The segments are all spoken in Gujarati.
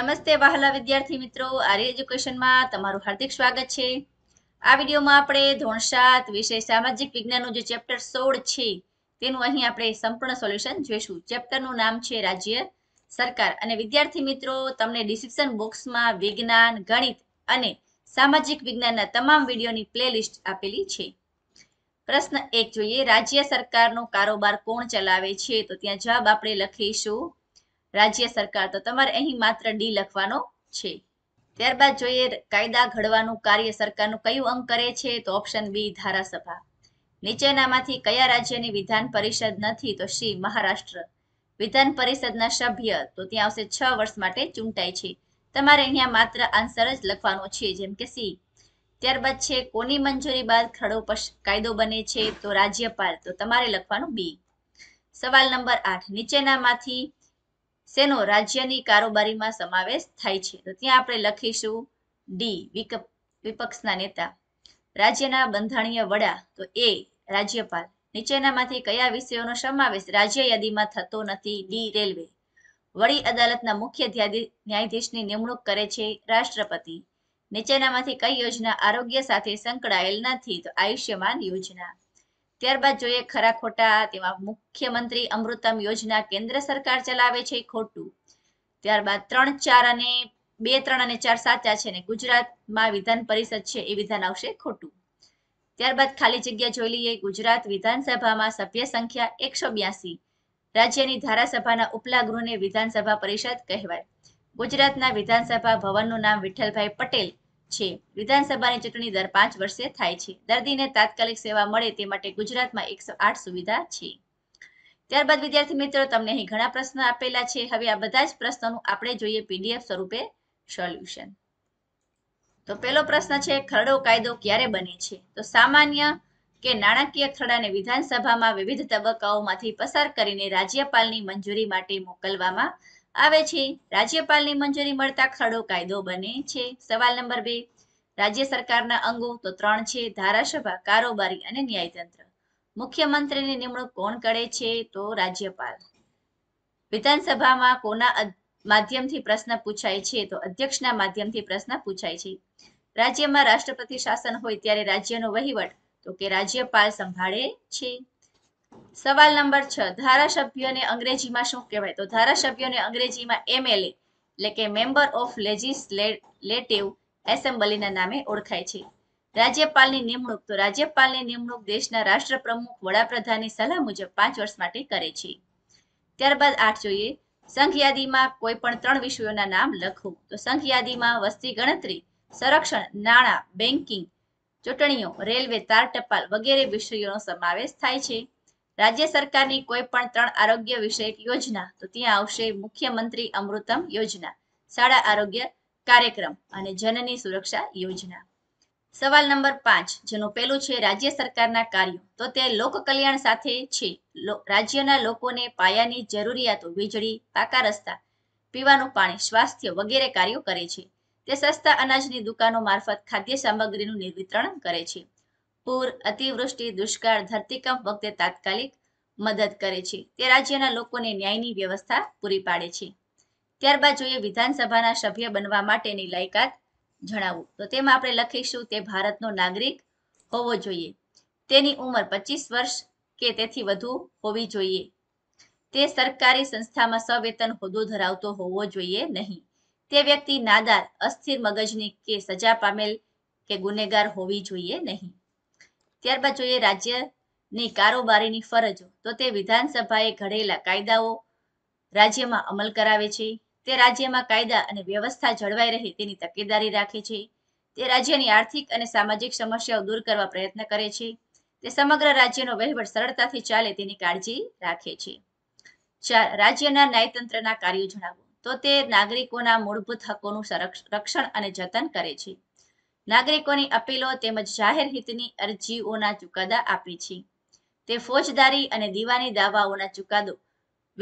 નમસ્તે વહાલા વિદ્યાર્થી મિત્રો આર્ય એજ્યુકેશનમાં તમારું હાર્દિક સ્વાગત છે આ વિડીયોમાં આપણે ધોરણ સાત વિષય સામાજિક વિજ્ઞાનનું જે ચેપ્ટર સોળ છે તેનું અહીં આપણે સંપૂર્ણ સોલ્યુશન જોઈશું ચેપ્ટરનું નામ છે રાજ્ય સરકાર અને વિદ્યાર્થી મિત્રો તમને ડિસ્ક્રિપ્શન બોક્સમાં વિજ્ઞાન ગણિત અને સામાજિક વિજ્ઞાનના તમામ વિડીયોની પ્લેલિસ્ટ આપેલી છે પ્રશ્ન એક જોઈએ રાજ્ય સરકારનો કારોબાર કોણ ચલાવે છે તો ત્યાં જવાબ આપણે લખીશું રાજ્ય સરકાર તો તમારે અહીં માત્ર ડી લખવાનો છે ત્યારબાદ જોઈએ કાયદા ઘડવાનું કાર્ય સરકારનું કયું અંગ કરે છે તો ઓપ્શન બી ધારાસભા નીચેનામાંથી કયા રાજ્યની વિધાન પરિષદ નથી તો સી મહારાષ્ટ્ર વિધાન પરિષદના સભ્ય તો ત્યાં આવશે છ વર્ષ માટે ચૂંટાય છે તમારે અહીંયા માત્ર આન્સર જ લખવાનો છે જેમ કે સી ત્યારબાદ છે કોની મંજૂરી બાદ ખડો કાયદો બને છે તો રાજ્યપાલ તો તમારે લખવાનું બી સવાલ નંબર આઠ નીચેનામાંથી શેનો રાજ્યની કારોબારીમાં સમાવેશ થાય છે તો ત્યાં આપણે લખીશું ડી વિપક્ષના નેતા રાજ્યના બંધારણીય વડા તો એ રાજ્યપાલ નીચેનામાંથી કયા વિષયોનો સમાવેશ રાજ્ય યાદીમાં થતો નથી ડી રેલવે વડી અદાલતના મુખ્ય ન્યાયાધીશની નિમણૂક કરે છે રાષ્ટ્રપતિ નીચેનામાંથી કઈ યોજના આરોગ્ય સાથે સંકળાયેલ નથી તો આયુષ્યમાન યોજના ત્યારબાદ જોઈએ ખરા ખોટા તેમાં મુખ્યમંત્રી અમૃતમ યોજના કેન્દ્ર સરકાર ચલાવે છે ખોટું ત્યારબાદ ત્રણ ચાર અને બે ત્રણ અને ચાર સાચા છે ને ગુજરાતમાં વિધાન પરિષદ છે એ વિધાન આવશે ખોટું ત્યારબાદ ખાલી જગ્યા જોઈ લઈએ ગુજરાત વિધાનસભામાં સભ્ય સંખ્યા એકસો બ્યાસી રાજ્યની ધારાસભાના ઉપલા ગૃહને વિધાનસભા પરિષદ કહેવાય ગુજરાતના વિધાનસભા ભવનનું નામ વિઠ્ઠલભાઈ પટેલ છે વિધાનસભાની ચૂંટણી દર પાંચ વર્ષે થાય છે દર્દીને તાત્કાલિક સેવા મળે તે માટે ગુજરાતમાં એકસો આઠ સુવિધા છે ત્યારબાદ વિદ્યાર્થી મિત્રો તમને અહીં ઘણા પ્રશ્ન આપેલા છે હવે આ બધા જ પ્રશ્નોનું આપણે જોઈએ પીડીએફ સ્વરૂપે સોલ્યુશન તો પહેલો પ્રશ્ન છે ખરડો કાયદો ક્યારે બને છે તો સામાન્ય કે નાણાકીય ખરડાને વિધાનસભામાં વિવિધ તબક્કાઓમાંથી પસાર કરીને રાજ્યપાલની મંજૂરી માટે મોકલવામાં આવે છે રાજ્યપાલની મંજૂરી મળતા ખરડો કાયદો બને છે સવાલ નંબર બે રાજ્ય સરકારના અંગો તો ત્રણ છે ધારાસભા કારોબારી અને ન્યાયતંત્ર મુખ્યમંત્રીની નિમણૂક કોણ કરે છે તો રાજ્યપાલ વિધાનસભામાં કોના માધ્યમથી પ્રશ્ન પૂછાય છે તો અધ્યક્ષના માધ્યમથી પ્રશ્ન પૂછાય છે રાજ્યમાં રાષ્ટ્રપતિ શાસન હોય ત્યારે રાજ્યનો વહીવટ તો કે રાજ્યપાલ સંભાળે છે સવાલ નંબર છ ધારાસભ્યને અંગ્રેજીમાં શું કહેવાય તો ધારાસભ્યને અંગ્રેજીમાં એમએલએ એટલે કે મેમ્બર ઓફ લેજિસ્લેટિવ એસેમ્બલીના નામે ઓળખાય છે રાજ્યપાલની નિમણૂક તો રાજ્યપાલની નિમણૂક દેશના રાષ્ટ્રપ્રમુખ વડાપ્રધાનની સલાહ મુજબ પાંચ વર્ષ માટે કરે છે ત્યારબાદ આઠ જોઈએ સંઘયાદીમાં કોઈ પણ ત્રણ વિષયોના નામ લખવું તો સંઘયાદીમાં વસ્તી ગણતરી સંરક્ષણ નાણાં બેન્કિંગ ચૂંટણીઓ રેલવે તાર ટપાલ વગેરે વિષયોનો સમાવેશ થાય છે રાજ્ય સરકારની કોઈ પણ ત્રણ આરોગ્ય વિષયક યોજના તો ત્યાં આવશે મુખ્યમંત્રી અમૃતમ યોજના શાળા આરોગ્ય કાર્યક્રમ અને જનની સુરક્ષા યોજના સવાલ નંબર પાંચ જેનું પેલું છે રાજ્ય સરકારના કાર્યો તો તે લોક કલ્યાણ સાથે છે રાજ્યના લોકોને પાયાની જરૂરિયાતો વીજળી પાકા રસ્તા પીવાનું પાણી સ્વાસ્થ્ય વગેરે કાર્યો કરે છે તે સસ્તા અનાજની દુકાનો મારફત ખાદ્ય સામગ્રીનું નિર્વિતરણ કરે છે પૂર અતિવૃષ્ટિ દુષ્કાળ ધરતીકંપ વખતે તાત્કાલિક મદદ કરે છે તે રાજ્યના લોકોને ન્યાયની વ્યવસ્થા પૂરી પાડે છે ત્યારબાદ જોઈએ વિધાનસભાના સભ્ય બનવા માટેની લાયકાત જણાવવું તો તેમાં આપણે લખીશું તે ભારતનો નાગરિક હોવો જોઈએ તેની ઉંમર પચીસ વર્ષ કે તેથી વધુ હોવી જોઈએ તે સરકારી સંસ્થામાં સવેતન હોદ્દો ધરાવતો હોવો જોઈએ નહીં તે વ્યક્તિ નાદાર અસ્થિર મગજની કે સજા પામેલ કે ગુનેગાર હોવી જોઈએ નહીં ત્યારબાદ જોઈએ રાજ્યની કારોબારીની ફરજો તો તે વિધાનસભાએ ઘડેલા કાયદાઓ રાજ્યમાં અમલ કરાવે છે તે રાજ્યમાં કાયદા અને વ્યવસ્થા જળવાઈ રહે તેની તકેદારી રાખે છે તે રાજ્યની આર્થિક અને સામાજિક સમસ્યાઓ દૂર કરવા પ્રયત્ન કરે છે તે સમગ્ર રાજ્યનો વહીવટ સરળતાથી ચાલે તેની કાળજી રાખે છે ચાર રાજ્યના ન્યાયતંત્રના કાર્યો જણાવો તો તે નાગરિકોના મૂળભૂત હકોનું રક્ષણ અને જતન કરે છે નાગરિકોની અપીલો તેમજ જાહેર હિતની અરજીઓના ચુકાદા આપી છે તે ફોજદારી અને દીવાની દાવાઓના ચુકાદો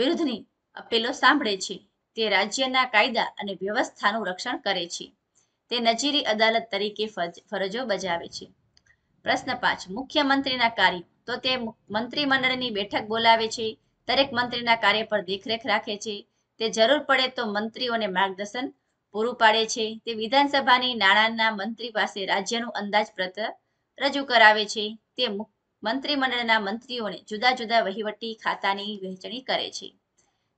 વિરુદ્ધની અપીલો સાંભળે છે તે રાજ્યના કાયદા અને વ્યવસ્થાનું રક્ષણ કરે છે તે નજીરી અદાલત તરીકે ફરજો બજાવે છે પ્રશ્ન પાંચ મુખ્યમંત્રીના કાર્ય તો તે મંત્રીમંડળની બેઠક બોલાવે છે દરેક મંત્રીના કાર્ય પર દેખરેખ રાખે છે તે જરૂર પડે તો મંત્રીઓને માર્ગદર્શન પૂરું પાડે છે તે વિધાનસભાની નાણાંના મંત્રી પાસે રાજ્યનું અંદાજપત્ર રજૂ કરાવે છે તે મંત્રીમંડળના મંત્રીઓને જુદા જુદા વહીવટી ખાતાની વહેંચણી કરે છે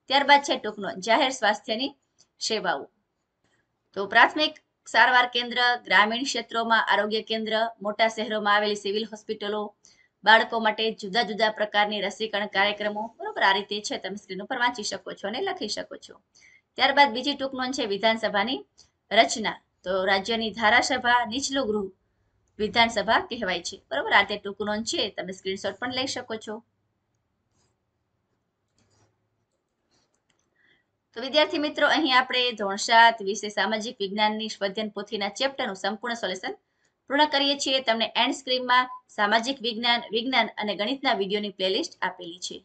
ત્યારબાદ છે ટૂંકનો જાહેર સ્વાસ્થ્યની સેવાઓ તો પ્રાથમિક સારવાર કેન્દ્ર ગ્રામીણ ક્ષેત્રોમાં આરોગ્ય કેન્દ્ર મોટા શહેરોમાં આવેલી સિવિલ હોસ્પિટલો બાળકો માટે જુદા જુદા પ્રકારની રસીકરણ કાર્યક્રમો બરોબર આ રીતે છે તમે સ્ક્રીન ઉપર વાંચી શકો છો અને લખી શકો છો ત્યારબાદ બીજી ટૂંક નોંધ છે વિધાનસભાની રચના તો રાજ્યની ધારાસભા નીચલું ગૃહ વિધાનસભા કહેવાય છે બરોબર આ તે ટૂંક નોંધ છે તમે સ્ક્રીનશોટ પણ લઈ શકો છો તો વિદ્યાર્થી મિત્રો અહીં આપણે ધોરણ સાત વિશે સામાજિક વિજ્ઞાનની સ્વધ્યન પોથીના ચેપ્ટરનું સંપૂર્ણ સોલ્યુશન પૂર્ણ કરીએ છીએ તમને એન્ડ સ્ક્રીનમાં સામાજિક વિજ્ઞાન વિજ્ઞાન અને ગણિતના વિડીયોની પ્લેલિસ્ટ આપેલી છે